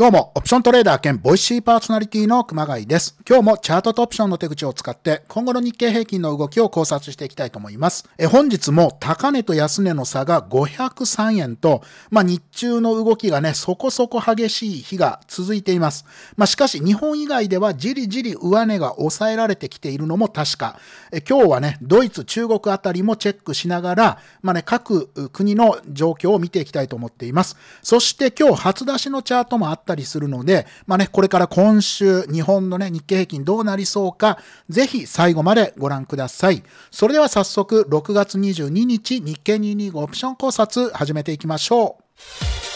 どうも、オプショントレーダー兼ボイシーパーソナリティの熊谷です。今日もチャートとオプションの手口を使って、今後の日経平均の動きを考察していきたいと思います。え本日も高値と安値の差が503円と、まあ、日中の動きがね、そこそこ激しい日が続いています。まあ、しかし、日本以外ではじりじり上値が抑えられてきているのも確か。え今日はね、ドイツ、中国あたりもチェックしながら、まあ、ね、各国の状況を見ていきたいと思っています。そして今日初出しのチャートもあったったりするので、まあね、これから今週、日本のね、日経平均どうなりそうか、ぜひ最後までご覧ください。それでは早速、6月22日、日経225オプション考察、始めていきましょう。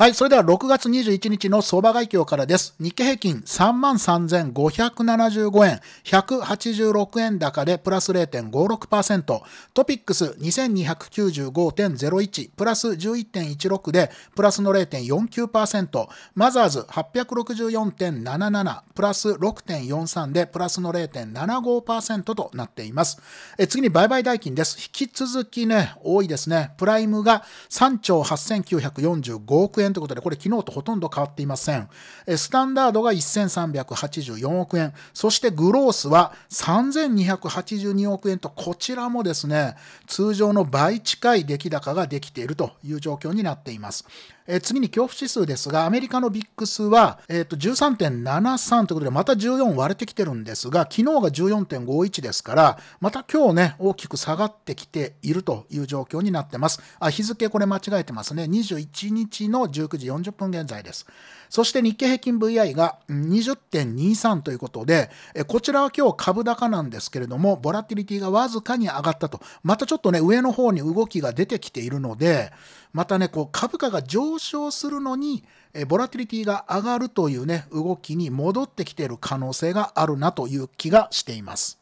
はい、それでは6月21日の相場外況からです。日経平均33,575円、186円高でプラス0.56%、トピックス2295.01、プラス11.16でプラスの0.49%、マザーズ864.77、プラス6.43でプラスの0.75%となっています。え次に売買代金です。引き続きね、多いですね。プライムが3兆8945億円円ということで、これ昨日とほとんど変わっていません。スタンダードが1384億円、そしてグロースは3282億円と、こちらもですね、通常の倍近い出来高ができているという状況になっています。え次に恐怖指数ですが、アメリカのビックスは、えー、と13.73ということで、また14割れてきてるんですが、昨日が14.51ですから、また今日ね、大きく下がってきているという状況になってます。あ日付これ間違えてますね。21日の19時40分現在です。そして日経平均 VI が20.23ということで、こちらは今日株高なんですけれども、ボラティリティがわずかに上がったと、またちょっとね、上の方に動きが出てきているので、またね、こう株価が上昇するのに、ボラティリティが上がるというね、動きに戻ってきている可能性があるなという気がしています。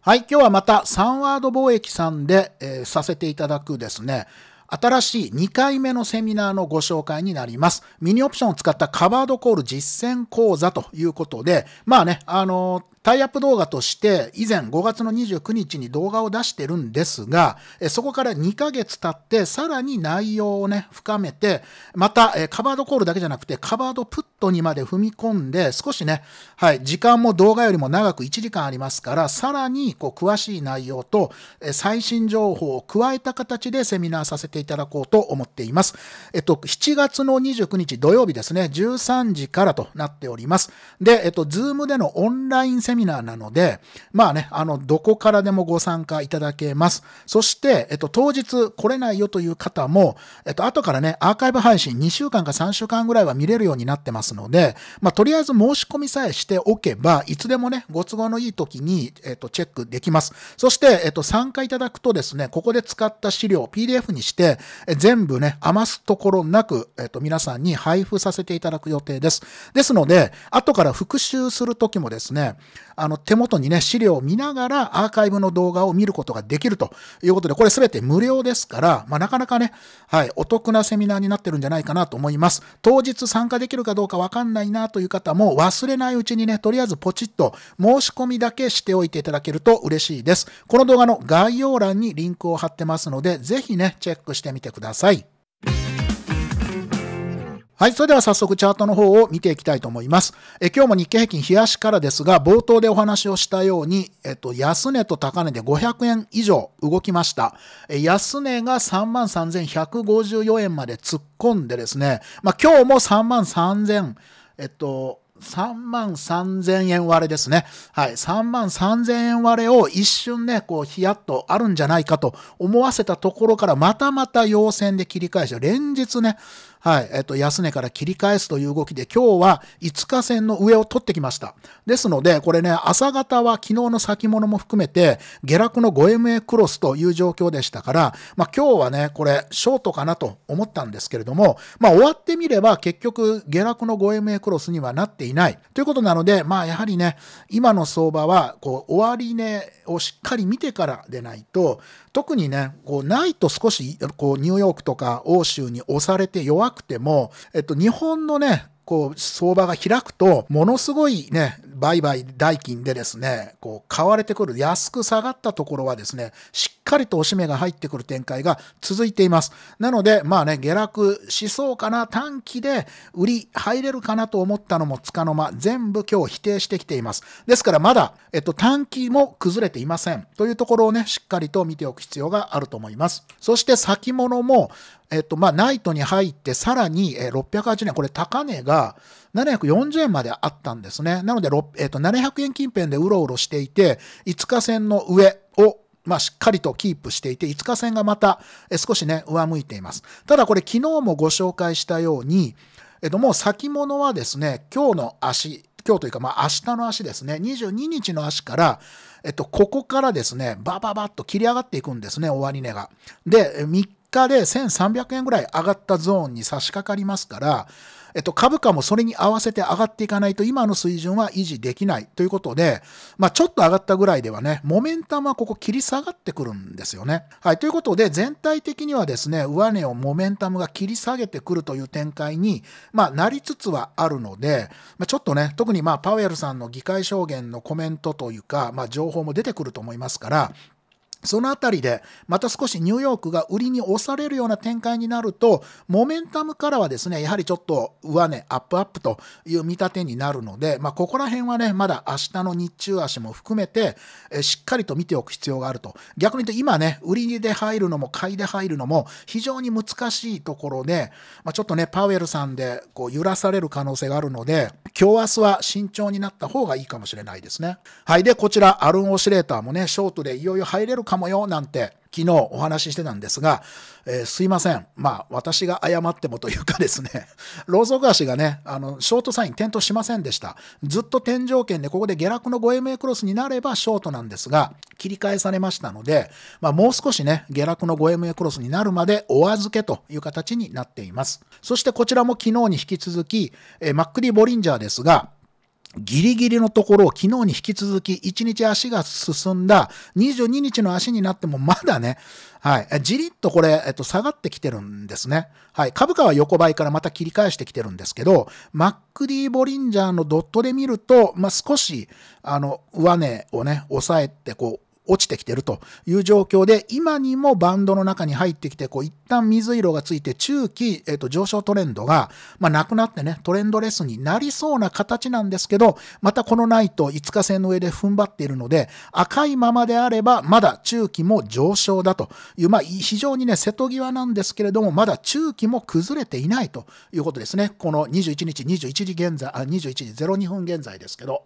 はい、今日はまたサンワード貿易さんで、えー、させていただくですね、新しい2回目のセミナーのご紹介になります。ミニオプションを使ったカバードコール実践講座ということで、まあね、あのータイアップ動画として以前5月の29日に動画を出してるんですが、そこから2ヶ月経ってさらに内容をね、深めて、またカバードコールだけじゃなくてカバードプットにまで踏み込んで少しね、はい、時間も動画よりも長く1時間ありますから、さらにこう詳しい内容と最新情報を加えた形でセミナーさせていただこうと思っています。えっと、7月の29日土曜日ですね、13時からとなっております。で、えっと、ズームでのオンラインセミナーセミナーなので、まあね、あの、どこからでもご参加いただけます。そして、えっと、当日来れないよという方も、えっと、後からね、アーカイブ配信2週間か3週間ぐらいは見れるようになってますので、まあ、とりあえず申し込みさえしておけば、いつでもね、ご都合のいい時に、えっと、チェックできます。そして、えっと、参加いただくとですね、ここで使った資料、PDF にして、全部ね、余すところなく、えっと、皆さんに配布させていただく予定です。ですので、後から復習するときもですね、あの、手元にね、資料を見ながらアーカイブの動画を見ることができるということで、これ全て無料ですから、まあ、なかなかね、はい、お得なセミナーになってるんじゃないかなと思います。当日参加できるかどうかわかんないなという方も忘れないうちにね、とりあえずポチッと申し込みだけしておいていただけると嬉しいです。この動画の概要欄にリンクを貼ってますので、ぜひね、チェックしてみてください。はい。それでは早速チャートの方を見ていきたいと思います。え今日も日経平均冷やしからですが、冒頭でお話をしたように、えっと、安値と高値で500円以上動きました。え安値が33,154円まで突っ込んでですね、まあ今日も33,000、えっと、3万3000円割れですね。はい。3万3000円割れを一瞬ね、こう、ヒヤッとあるんじゃないかと思わせたところから、またまた陽線で切り返して、連日ね、はい、えっと、安値から切り返すという動きで、今日は5日線の上を取ってきました。ですので、これね、朝方は昨日の先物も含めて、下落の 5MA クロスという状況でしたから、まあ今日はね、これ、ショートかなと思ったんですけれども、まあ終わってみれば、結局、下落の 5MA クロスにはなっていない。ということなので、まあやはりね、今の相場は、こう、終値をしっかり見てからでないと、特にね、こうないと少しこうニューヨークとか欧州に押されて弱くても、えっと、日本のね、こう、相場が開くと、ものすごいね、売買代金でですね、こう、買われてくる、安く下がったところはですね、しっかりとおしめが入ってくる展開が続いています。なので、まあね、下落しそうかな、短期で売り入れるかなと思ったのもつかの間、全部今日否定してきています。ですからまだ、えっと、短期も崩れていません。というところをね、しっかりと見ておく必要があると思います。そして先物も、えっと、まあ、ナイトに入って、さらに680円、これ高値が、740円まであったんですね。なので、えっと、700円近辺でうろうろしていて、5日線の上をまあ、しっかりとキープしていて、5日線がまた少しね、上向いています。ただこれ昨日もご紹介したように、えっと、もう先物はですね、今日の足、今日というか、まあ、明日の足ですね、22日の足から、えっと、ここからですね、バババッと切り上がっていくんですね、終値が。で、3日で1300円ぐらい上がったゾーンに差し掛かりますから、えっと、株価もそれに合わせて上がっていかないと今の水準は維持できないということで、まあ、ちょっと上がったぐらいではね、モメンタムはここ切り下がってくるんですよね。はい、ということで、全体的にはですね、上値をモメンタムが切り下げてくるという展開に、まあ、なりつつはあるので、まあ、ちょっとね、特にまあ、パウエルさんの議会証言のコメントというか、まあ、情報も出てくると思いますから、そのあたりで、また少しニューヨークが売りに押されるような展開になると、モメンタムからはですね、やはりちょっと上値、アップアップという見立てになるので、まあ、ここら辺はね、まだ明日の日中足も含めて、えしっかりと見ておく必要があると。逆に言うと今ね、売りで入るのも買いで入るのも非常に難しいところで、まあ、ちょっとね、パウエルさんでこう揺らされる可能性があるので、今日明日は慎重になった方がいいかもしれないですね。はい。で、こちら、アルン・オシレーターもね、ショートでいよいよ入れるかかもよなんて昨日お話ししてたんですが、えー、すいません。まあ、私が謝ってもというかですね、ローソク足がね、あの、ショートサイン点灯しませんでした。ずっと天井圏で、ここで下落の 5MA クロスになればショートなんですが、切り替えされましたので、まあ、もう少しね、下落の 5MA クロスになるまでお預けという形になっています。そしてこちらも昨日に引き続き、えー、マックリー・ボリンジャーですが、ギリギリのところを昨日に引き続き1日足が進んだ22日の足になってもまだね、はい、じりっとこれ、えっと、下がってきてるんですね。はい、株価は横ばいからまた切り返してきてるんですけど、マックディ・ボリンジャーのドットで見ると、まあ、少し、あの、上値をね、抑えて、こう、落ちてきてるという状況で、今にもバンドの中に入ってきて、こう一旦水色がついて中期、えっ、ー、と、上昇トレンドが、まあ、なくなってね、トレンドレスになりそうな形なんですけど、またこのナイト5日線の上で踏ん張っているので、赤いままであれば、まだ中期も上昇だという、まあ、非常にね、瀬戸際なんですけれども、まだ中期も崩れていないということですね。この21日21時現在、あ、21時02分現在ですけど。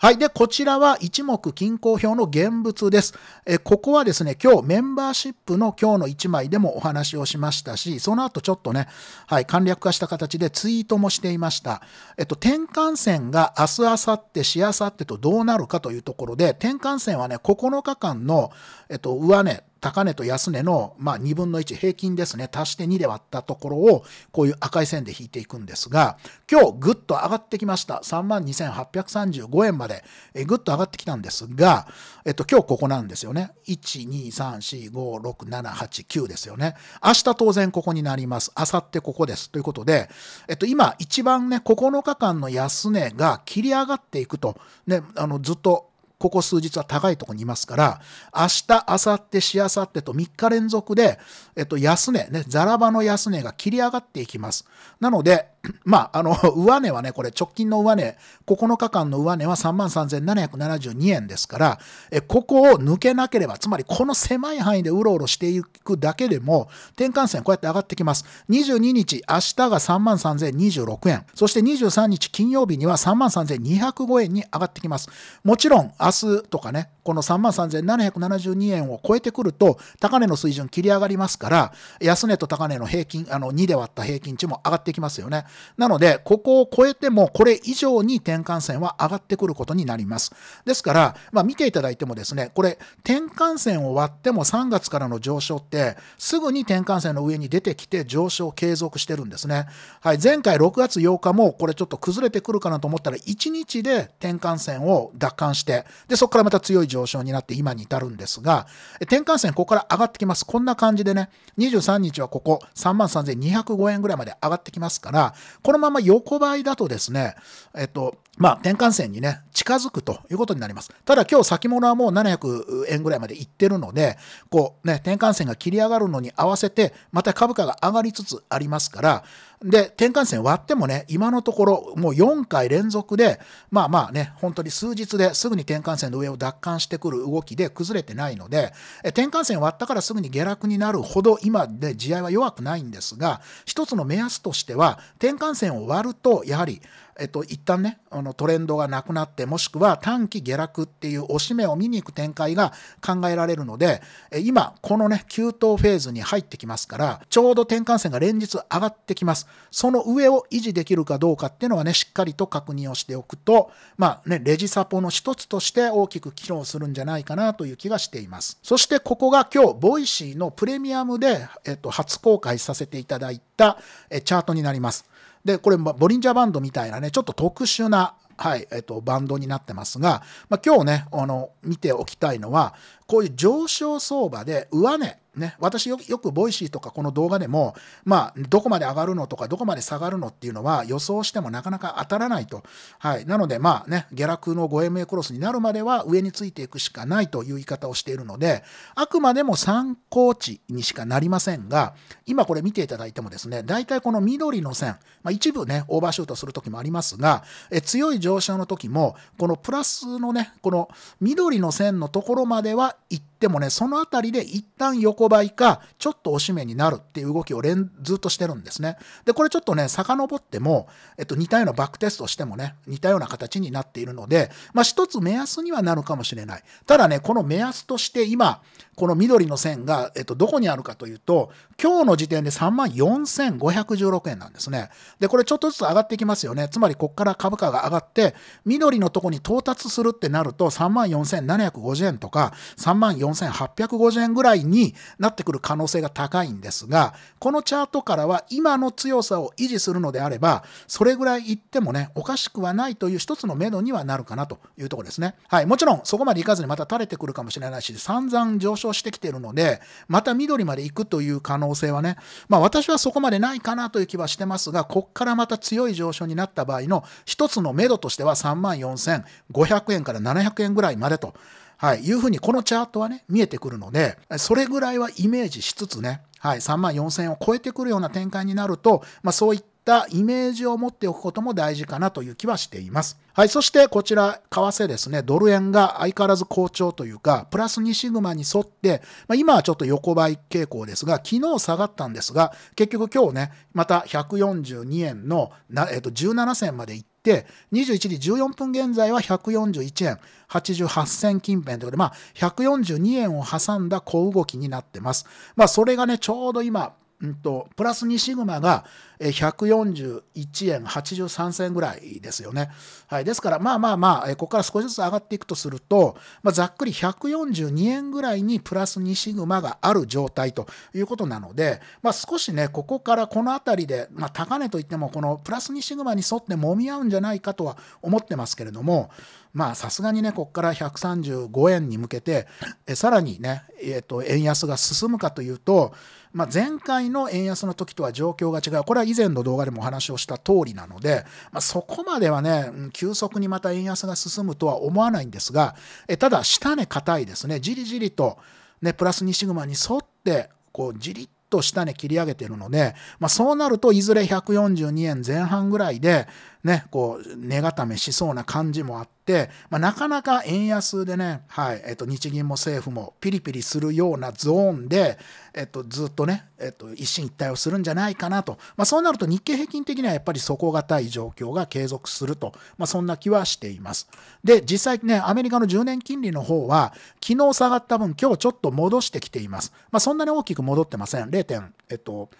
はい。で、こちらは一目均衡表の現物です。えここはですね、今日メンバーシップの今日の1枚でもお話をしましたし、その後ちょっとね、はい、簡略化した形でツイートもしていました。えっと、転換線が明日、明後日、しあさってとどうなるかというところで、転換線はね、9日間の、えっと、上値、ね、高値と安値の、まあ、2分の1平均ですね、足して2で割ったところを、こういう赤い線で引いていくんですが、今日ぐっと上がってきました。32,835円まで、えぐっと上がってきたんですが、えっと、今日ここなんですよね。1、2、3、4、5、6、7、8、9ですよね。明日当然ここになります。明後日ここです。ということで、えっと、今一番ね、9日間の安値が切り上がっていくと、ね、あの、ずっとここ数日は高いとこにいますから、明日、明後日、しあさってと3日連続で、えっと、安値、ね、ザラバの安値が切り上がっていきます。なので、まあ、あの、上値はね、これ直近の上値、9日間の上値は33,772円ですから、え、ここを抜けなければ、つまりこの狭い範囲でうろうろしていくだけでも、転換線こうやって上がってきます。22日、明日が33,026円、そして23日金曜日には33,205円に上がってきます。もちろん、明日とかね、この33,772円を超えてくると、高値の水準切り上がりますから、安値と高値の平均、あの、2で割った平均値も上がってきますよね。なので、ここを超えてもこれ以上に転換線は上がってくることになります。ですから、まあ、見ていただいてもですね、これ転換線を割っても3月からの上昇ってすぐに転換線の上に出てきて上昇継続してるんですね。はい、前回6月8日もこれちょっと崩れてくるかなと思ったら1日で転換線を奪還して、で、そこからまた強い上昇になって今に至るんですが、転換線ここから上がってきます。こんな感じでね、23日はここ3 3205円ぐらいまで上がってきますから、このまま横ばいだとですね、えっと、まあ、転換線にね、近づくということになります。ただ今日先物はもう700円ぐらいまでいってるので、こうね、転換線が切り上がるのに合わせて、また株価が上がりつつありますから、で、転換線割ってもね、今のところもう4回連続で、まあまあね、本当に数日ですぐに転換線の上を奪還してくる動きで崩れてないので、転換線割ったからすぐに下落になるほど今で地合いは弱くないんですが、一つの目安としては、転換線を割ると、やはり、えっと、一旦ね、あのトレンドがなくなって、もしくは短期下落っていう押し目を見に行く展開が考えられるので、今、このね、急騰フェーズに入ってきますから、ちょうど転換線が連日上がってきます。その上を維持できるかどうかっていうのはね、しっかりと確認をしておくと、まあね、レジサポの一つとして大きく機能するんじゃないかなという気がしています。そしてここが今日、ボイシーのプレミアムで、えっと、初公開させていただいたチャートになります。で、これ、ボリンジャーバンドみたいなね、ちょっと特殊な、はい、えっと、バンドになってますが、まあ、今日ね、あの、見ておきたいのは、こういう上昇相場で上値、ね、私よくボイシーとかこの動画でも、まあ、どこまで上がるのとかどこまで下がるのっていうのは予想してもなかなか当たらないと、はい、なのでまあね下落の 5MA クロスになるまでは上についていくしかないという言い方をしているのであくまでも参考値にしかなりませんが今これ見ていただいてもですね大体この緑の線、まあ、一部ねオーバーシュートする時もありますがえ強い上昇の時もこのプラスのねこの緑の線のところまでは一でもね、そのあたりで一旦横ばいか、ちょっと押し目になるっていう動きを連ずっとしてるんですね。で、これちょっとね、遡っても、えっと、似たようなバックテストしてもね、似たような形になっているので、まあ、一つ目安にはなるかもしれない。ただね、この目安として今、この緑の線が、えっと、どこにあるかというと、今日の時点で34,516万円なんですね。で、これちょっとずつ上がってきますよね。つまり、ここから株価が上がって、緑のとこに到達するってなると、34,750万円とか、34,850万円ぐらいになってくる可能性が高いんですが、このチャートからは、今の強さを維持するのであれば、それぐらいいってもね、おかしくはないという一つの目処にはなるかなというところですね。はい。もちろん、そこまでいかずにまた垂れてくるかもしれないし、散々上昇してきているので、また緑まで行くという可能性はね、まあ私はそこまでないかなという気はしてますが、こっからまた強い上昇になった場合の一つの目処としては34,500円から700円ぐらいまでと、はい、いうふうにこのチャートはね、見えてくるので、それぐらいはイメージしつつね、はい、34,000円を超えてくるような展開になると、まあそういったったイメージを持っておくことも大事かなという気はしています。はい、そしてこちら、為替ですね、ドル円が相変わらず好調というか、プラス2シグマに沿って、まあ、今はちょっと横ばい傾向ですが、昨日下がったんですが、結局今日ね、また142円のな、えっと、17銭まで行って、21時14分現在は141円88銭近辺ということで、まあ、142円を挟んだ小動きになってます。まあ、それがね、ちょうど今、んと、プラス2シグマが141円83銭ぐらいですよね。はい、ですから、まあまあまあ、ここから少しずつ上がっていくとすると、まあ、ざっくり142円ぐらいにプラス2シグマがある状態ということなので、まあ、少しね、ここからこの辺りで、まあ、高値といっても、このプラス2シグマに沿って揉み合うんじゃないかとは思ってますけれども、まあさすがにね、ここから135円に向けて、えさらにね、えーと、円安が進むかというと、まあ、前回の円安の時とは状況が違う、これは以前の動画でもお話をした通りなので、まあ、そこまではね、急速にまた円安が進むとは思わないんですが、えただ、下値硬いですね、じりじりと、ね、プラス2シグマに沿って、こう、じりっと下値切り上げてるので、まあ、そうなるといずれ142円前半ぐらいで、ね、こう、根固めしそうな感じもあって、まあ、なかなか円安でね、はい、えっと、日銀も政府もピリピリするようなゾーンで、えっと、ずっとね、えっと、一進一退をするんじゃないかなと。まあ、そうなると日経平均的にはやっぱり底堅い状況が継続すると、まあ、そんな気はしています。で、実際ね、アメリカの10年金利の方は、昨日下がった分、今日ちょっと戻してきています。まあ、そんなに大きく戻ってません。0. えっと、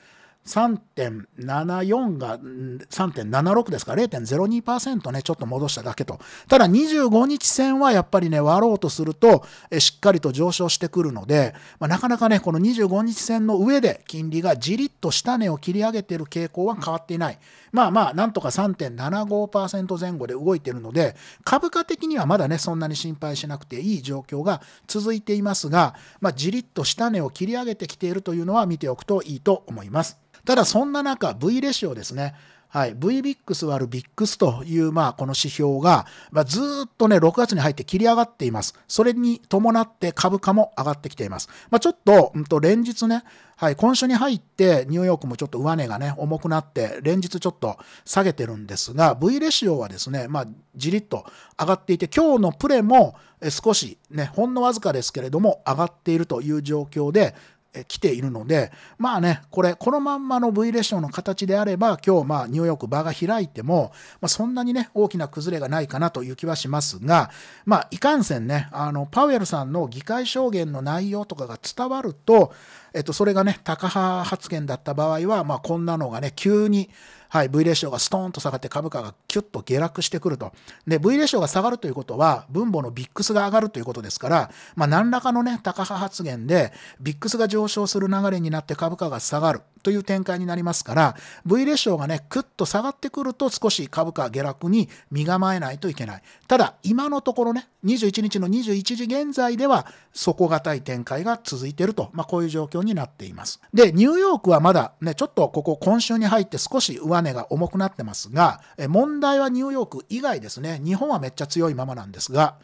3.74が3.76ですか、0.02%ね、ちょっと戻しただけと。ただ25日線はやっぱりね、割ろうとすると、しっかりと上昇してくるので、まあ、なかなかね、この25日線の上で金利がじりっと下値を切り上げている傾向は変わっていない。まあまあ、なんとか3.75%前後で動いているので、株価的にはまだね、そんなに心配しなくていい状況が続いていますが、まあ、じりっと下値を切り上げてきているというのは見ておくといいと思います。ただそんな中、V レシオですね。はい、VBIX 割る VIX という、まあ、この指標が、まあ、ずっとね、6月に入って切り上がっています。それに伴って株価も上がってきています。まあ、ちょっと、うんと、連日ね、はい、今週に入ってニューヨークもちょっと上値がね、重くなって、連日ちょっと下げてるんですが、V レシオはですね、まあ、じりっと上がっていて、今日のプレも少しね、ほんのわずかですけれども、上がっているという状況で、来ているので、まあね、これ、このまんまの V レシオの形であれば、今日、まあ、ニューヨーク場が開いても、まあ、そんなにね、大きな崩れがないかなという気はしますが、まあ、いかんせんね、あの、パウエルさんの議会証言の内容とかが伝わると、えっと、それがね、タカ派発言だった場合は、まあ、こんなのがね、急に、はい、V レシオがストーンと下がって株価がキュッと下落してくると。で、V レシオが下がるということは、分母のビックスが上がるということですから、まあ、何らかのね、高派発言で、ビックスが上昇する流れになって株価が下がる。という展開になりますから、V レシオがね、クッと下がってくると少し株価下落に身構えないといけない。ただ、今のところね、21日の21時現在では底堅い展開が続いていると、まあ、こういう状況になっています。で、ニューヨークはまだね、ちょっとここ今週に入って少し上値が重くなってますが、問題はニューヨーク以外ですね、日本はめっちゃ強いままなんですが、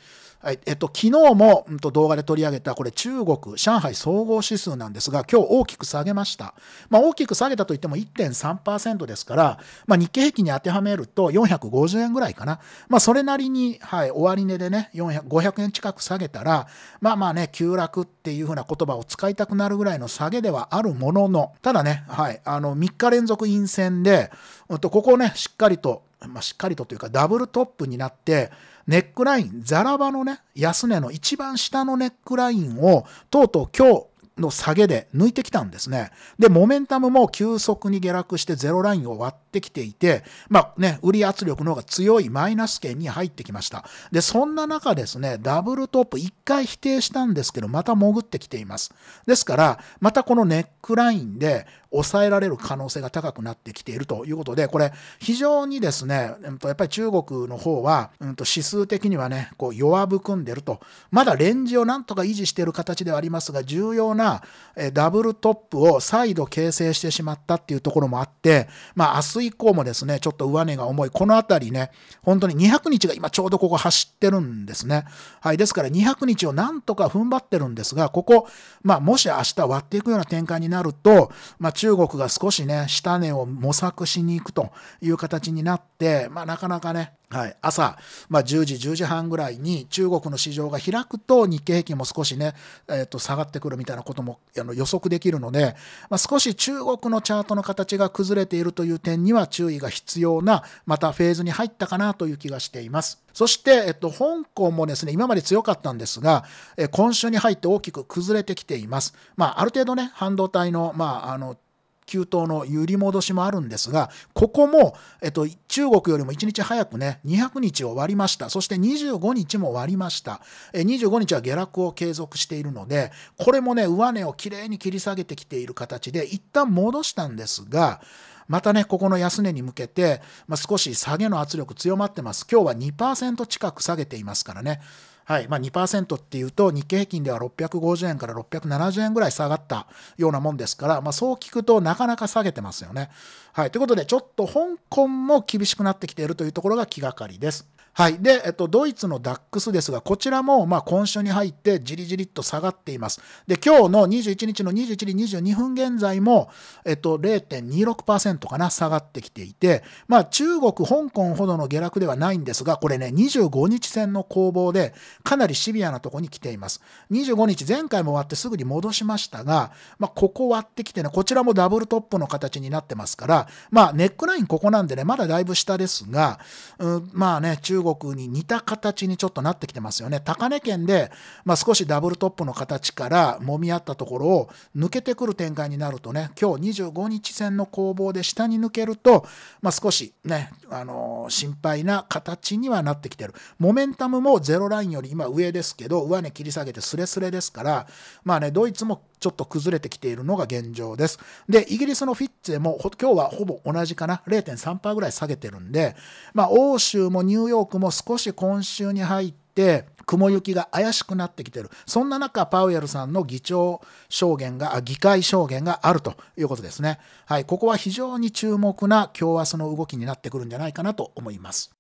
はい。えっと、昨日も、うんと、動画で取り上げた、これ中国、上海総合指数なんですが、今日大きく下げました。まあ、大きく下げたといっても1.3%ですから、まあ、日経平均に当てはめると450円ぐらいかな。まあ、それなりに、はい、終値でね、500円近く下げたら、まあまあね、急落っていうふうな言葉を使いたくなるぐらいの下げではあるものの、ただね、はい、あの、3日連続陰線で、うんと、ここをね、しっかりと、まあ、しっかりとというか、ダブルトップになって、ネックライン、ザラバのね、安値の一番下のネックラインを、とうとう今日、の下げで抜いてきたんですね。で、モメンタムも急速に下落してゼロラインを割ってきていて、まあね、売り圧力の方が強いマイナス圏に入ってきました。で、そんな中ですね、ダブルトップ一回否定したんですけど、また潜ってきています。ですから、またこのネックラインで、抑えられる可能性が高くなってきているということで、これ、非常にですね、うんと、やっぱり中国の方は、うんと、指数的にはね、こう、弱含んでると、まだレンジをなんとか維持している形ではありますが、重要なえダブルトップを再度形成してしまったっていうところもあって、まあ、明日以降もですね、ちょっと上値が重い、このあたりね、本当に200日が今ちょうどここ走ってるんですね。はい、ですから200日をなんとか踏ん張ってるんですが、ここ、まあ、もし明日割っていくような展開になると、まあ、中中国が少しね、下値を模索しに行くという形になって、まあ、なかなかね、はい、朝、まあ、10時、10時半ぐらいに中国の市場が開くと日経平均も少しね、えー、と下がってくるみたいなこともあの予測できるので、まあ、少し中国のチャートの形が崩れているという点には注意が必要な、またフェーズに入ったかなという気がしています。そして、えっと、香港もですね、今まで強かったんですが、え今週に入って大きく崩れてきています。まあ、ある程度ね、半導体の、まあ、あの、急騰の揺り戻しもあるんですが、ここも、えっと、中国よりも1日早くね、200日を割りました。そして25日も割りました。25日は下落を継続しているので、これもね、上値をきれいに切り下げてきている形で、一旦戻したんですが、またね、ここの安値に向けて、まあ、少し下げの圧力強まってます。今日は2%近く下げていますからね。はいまあ、2%っていうと、日経平均では650円から670円ぐらい下がったようなもんですから、まあ、そう聞くとなかなか下げてますよね。はい、ということで、ちょっと香港も厳しくなってきているというところが気がかりです。はい。で、えっと、ドイツのダックスですが、こちらも、まあ、今週に入って、じりじりっと下がっています。で、今日の21日の21時22分現在も、えっと、0.26%かな、下がってきていて、まあ、中国、香港ほどの下落ではないんですが、これね、25日線の攻防で、かなりシビアなとこに来ています。25日、前回も終わってすぐに戻しましたが、まあ、ここ割ってきてね、こちらもダブルトップの形になってますから、まあ、ネックラインここなんでね、まだだいぶ下ですが、うん、まあね、中国に似た形にちょっとなってきてますよね。高値圏で、まあ、少しダブルトップの形から揉み合ったところを抜けてくる展開になるとね、今日25日線の攻防で下に抜けると、まあ、少しね、あのー、心配な形にはなってきてる。モメンタムもゼロラインより今上ですけど、上値切り下げてスレスレですから、まあね、ドイツもちょっと崩れてきているのが現状です。で、イギリスのフィッチでも、今日はほぼ同じかな、0.3%ぐらい下げてるんで、まあ、欧州もニューヨークも少し今週に入って、雲行きが怪しくなってきてる。そんな中、パウエルさんの議長証言が、議会証言があるということですね。はい、ここは非常に注目な共和その動きになってくるんじゃないかなと思います。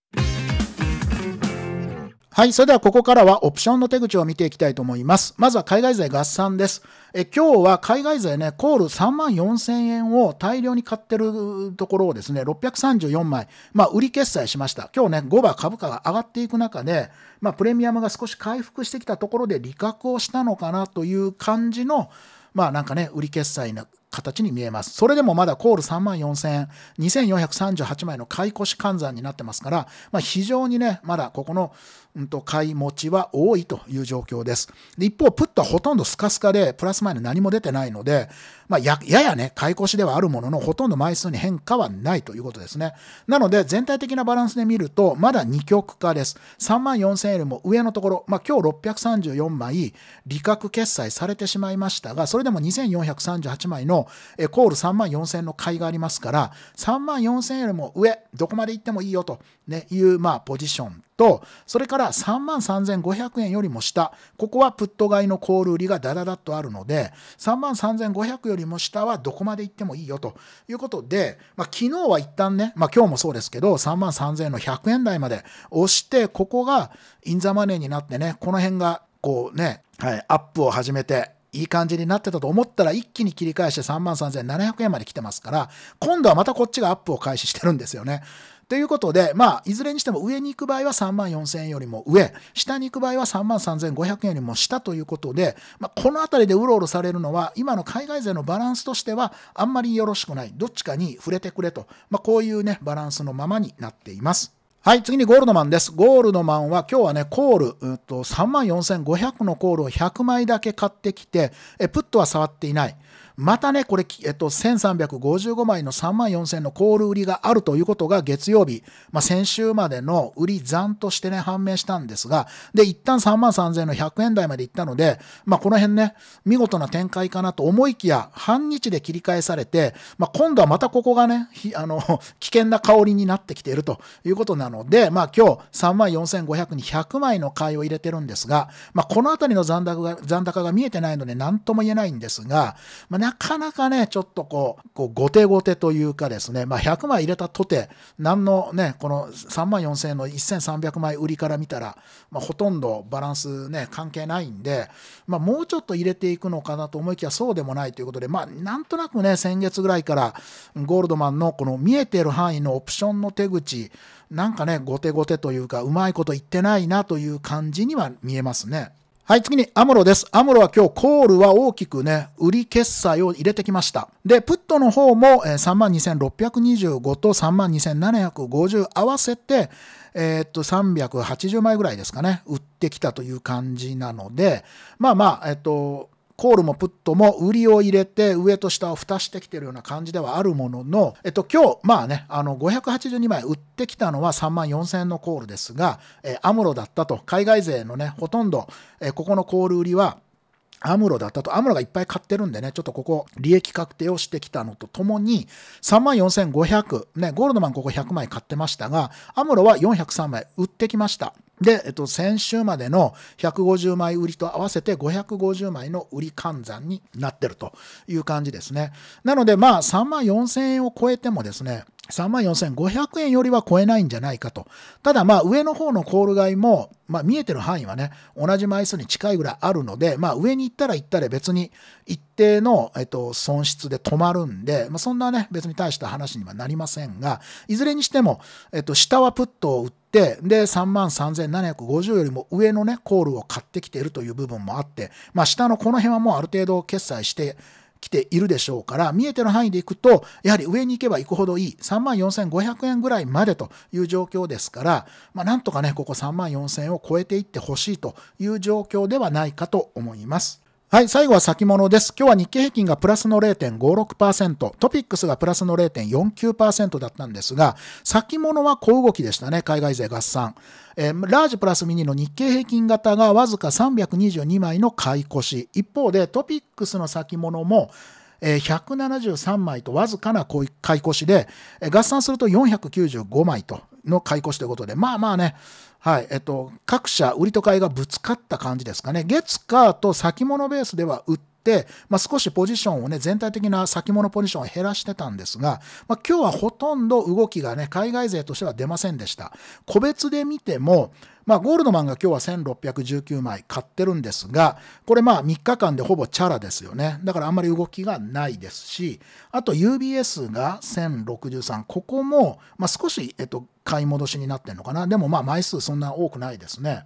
はい。それではここからはオプションの手口を見ていきたいと思います。まずは海外税合算です。え、今日は海外税ね、コール3万4千円を大量に買ってるところをですね、634枚、まあ、売り決済しました。今日ね、5番株価が上がっていく中で、まあ、プレミアムが少し回復してきたところで利確をしたのかなという感じの、まあなんかね、売り決済な形に見えます。それでもまだコール3万4000円、2438枚の買い越し換算になってますから、まあ、非常にね、まだここの、うんと、買い持ちは多いという状況です。で一方、プットはほとんどスカスカで、プラスマイナ何も出てないので、まあ、や、ややね、買い越しではあるものの、ほとんど枚数に変化はないということですね。なので、全体的なバランスで見ると、まだ二極化です。3万4000円よりも上のところ、まあ、今日634枚、利確決済されてしまいましたが、それでも2438枚のコール3万4000円の買いがありますから、3万4000円よりも上、どこまで行ってもいいよと、ね、いう、まあ、ポジションと、それから3万3500円よりも下、ここはプット買いのコール売りがだだだっとあるので、3万3500よりも下はどこまで行ってもいいよということで、まあ、昨日は一旦ね、まあ、今日もそうですけど、3万3000円の100円台まで押して、ここがインザマネーになってね、この辺がこうね、はい、アップを始めて、いい感じになってたと思ったら一気に切り返して3万3700円まで来てますから、今度はまたこっちがアップを開始してるんですよね。ということで、まあ、いずれにしても上に行く場合は3万4000円よりも上、下に行く場合は3万3500円よりも下ということで、まあ、この辺りでうろうろされるのは、今の海外勢のバランスとしては、あんまりよろしくない。どっちかに触れてくれと、まあ、こういうね、バランスのままになっています。はい、次にゴールドマンです。ゴールドマンは今日はね、コール、うん、と3万4500のコールを100枚だけ買ってきてえ、プットは触っていない。またね、これ、えっと、1355枚の3万4000のコール売りがあるということが月曜日、まあ、先週までの売り残としてね、判明したんですが、で、一旦3万3000の100円台まで行ったので、まあ、この辺ね、見事な展開かなと思いきや、半日で切り返されて、まあ、今度はまたここがね、あの、危険な香りになってきているということなので、まあ、今日3万4500に100枚の買いを入れてるんですが、まあ、このあたりの残高が、残高が見えてないので、何とも言えないんですが、まあねなかなかね、ちょっとこう、こう後手後手というかですね、まあ、100枚入れたとて、何のね、この3万4000円の1300枚売りから見たら、まあ、ほとんどバランスね、関係ないんで、まあ、もうちょっと入れていくのかなと思いきや、そうでもないということで、まあ、なんとなくね、先月ぐらいから、ゴールドマンのこの見えてる範囲のオプションの手口、なんかね、後手後手というか、うまいこと言ってないなという感じには見えますね。はい、次にアムロです。アムロは今日コールは大きくね、売り決済を入れてきました。で、プットの方も32,625と32,750合わせて、えー、っと、380枚ぐらいですかね、売ってきたという感じなので、まあまあ、えっと、コールもプットも売りを入れて上と下を蓋してきてるような感じではあるものの、えっと、今日、まあね、あの、582枚売ってきたのは3万4000円のコールですが、えー、アムロだったと、海外勢のね、ほとんど、えー、ここのコール売りは、アムロだったと、アムロがいっぱい買ってるんでね、ちょっとここ、利益確定をしてきたのとともに、34,500、ね、ゴールドマンここ100枚買ってましたが、アムロは403枚売ってきました。で、えっと、先週までの150枚売りと合わせて550枚の売り換算になってるという感じですね。なので、まあ、3万4000円を超えてもですね、34,500円よりは超えないんじゃないかと。ただまあ上の方のコール買いも、まあ見えてる範囲はね、同じ枚数に近いぐらいあるので、まあ上に行ったら行ったで別に一定の、えっと、損失で止まるんで、まあそんなね、別に大した話にはなりませんが、いずれにしても、えっと、下はプットを売って、で、33,750よりも上のね、コールを買ってきているという部分もあって、まあ下のこの辺はもうある程度決済して、来ているでしょうから、見えてる範囲でいくと、やはり上に行けば行くほどいい、34,500万円ぐらいまでという状況ですから、まあ、なんとかね、ここ34,000万円を超えていってほしいという状況ではないかと思います。はい、最後は先物です。今日は日経平均がプラスの0.56%、トピックスがプラスの0.49%だったんですが、先物は小動きでしたね、海外勢合算。えー、ラージプラスミニの日経平均型がわずか322枚の買い越し。一方でトピックスの先物もえー、173枚とわずかな買い越しで、えー、合算すると495枚との買い越しということで、まあまあね、はい、えっと、各社、売りと買いがぶつかった感じですかね。月、火と先物ベースでは売っ、まあ、少しポジションをね、全体的な先物ポジションを減らしてたんですが、まあ、今日はほとんど動きがね、海外勢としては出ませんでした。個別で見ても、まあ、ゴールドマンが今日は1619枚買ってるんですが、これまあ3日間でほぼチャラですよね。だからあんまり動きがないですし、あと UBS が1063、ここも、まあ、少し、えっと、買い戻しになってるのかな。でもまあ枚数そんな多くないですね。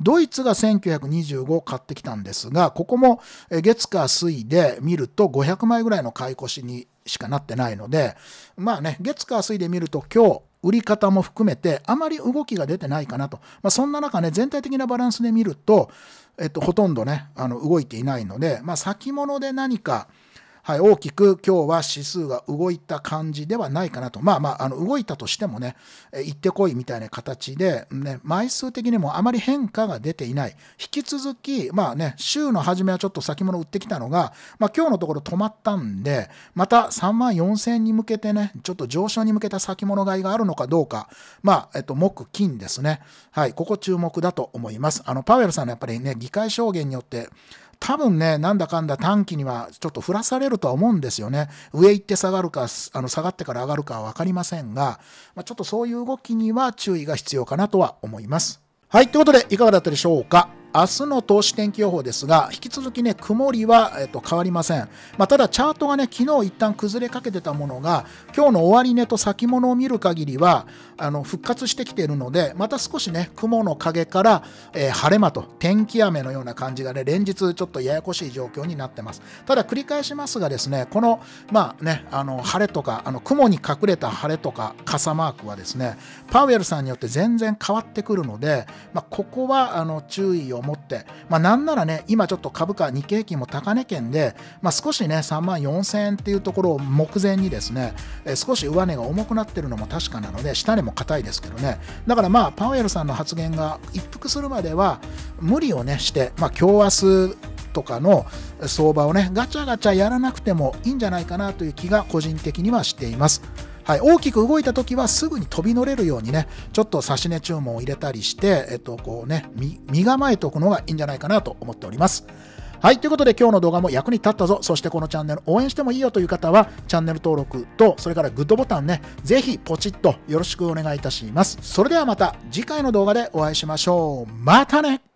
ドイツが1925買ってきたんですが、ここも月火水で見ると500枚ぐらいの買い越しにしかなってないので、まあね、月火水で見ると今日、売り方も含めてあまり動きが出てないかなと。まあ、そんな中ね、全体的なバランスで見ると、えっと、ほとんどね、あの動いていないので、まあ、先物で何か、はい、大きく今日は指数が動いた感じではないかなと。まあまあ、あの動いたとしてもね、行ってこいみたいな形で、ね、枚数的にもあまり変化が出ていない。引き続き、まあね、週の初めはちょっと先物売ってきたのが、まあ今日のところ止まったんで、また3万4000円に向けてね、ちょっと上昇に向けた先物買いがあるのかどうか、まあ、えっと、木、金ですね。はい、ここ注目だと思います。あの、パウエルさんのやっぱりね、議会証言によって、多分ね、なんだかんだ短期にはちょっと降らされるとは思うんですよね。上行って下がるか、あの下がってから上がるかは分かりませんが、まあ、ちょっとそういう動きには注意が必要かなとは思います。はい、ということでいかがだったでしょうか。明日の投資天気予報ですが、引き続きね、曇りは、えっと、変わりません。まあ、ただ、チャートがね、昨日一旦崩れかけてたものが、今日の終値と先物を見る限りは、あの、復活してきているので、また少しね、雲の影から、えー、晴れ間と天気雨のような感じがね、連日ちょっとややこしい状況になってます。ただ、繰り返しますがですね、この、まあね、あの、晴れとか、あの、雲に隠れた晴れとか、傘マークはですね、パウエルさんによって全然変わってくるので、まあ、ここは、あの、注意を思って、まあ、なんならね、今ちょっと株価、日経平均も高値圏で、まあ、少しね、3万4000円っていうところを目前にですね、えー、少し上値が重くなってるのも確かなので、下値も硬いですけどね、だからまあ、パウエルさんの発言が一服するまでは、無理をね、して、まあ、今日明日、とかの相場をねガチャガチャやらなくてもいいんじゃないかなという気が個人的にはしています。はい、大きく動いた時はすぐに飛び乗れるようにね、ちょっと差し値注文を入れたりして、えっと、こうね、身構えておくのがいいんじゃないかなと思っております。はい。ということで今日の動画も役に立ったぞ。そしてこのチャンネル応援してもいいよという方は、チャンネル登録と、それからグッドボタンね、ぜひポチッとよろしくお願いいたします。それではまた次回の動画でお会いしましょう。またね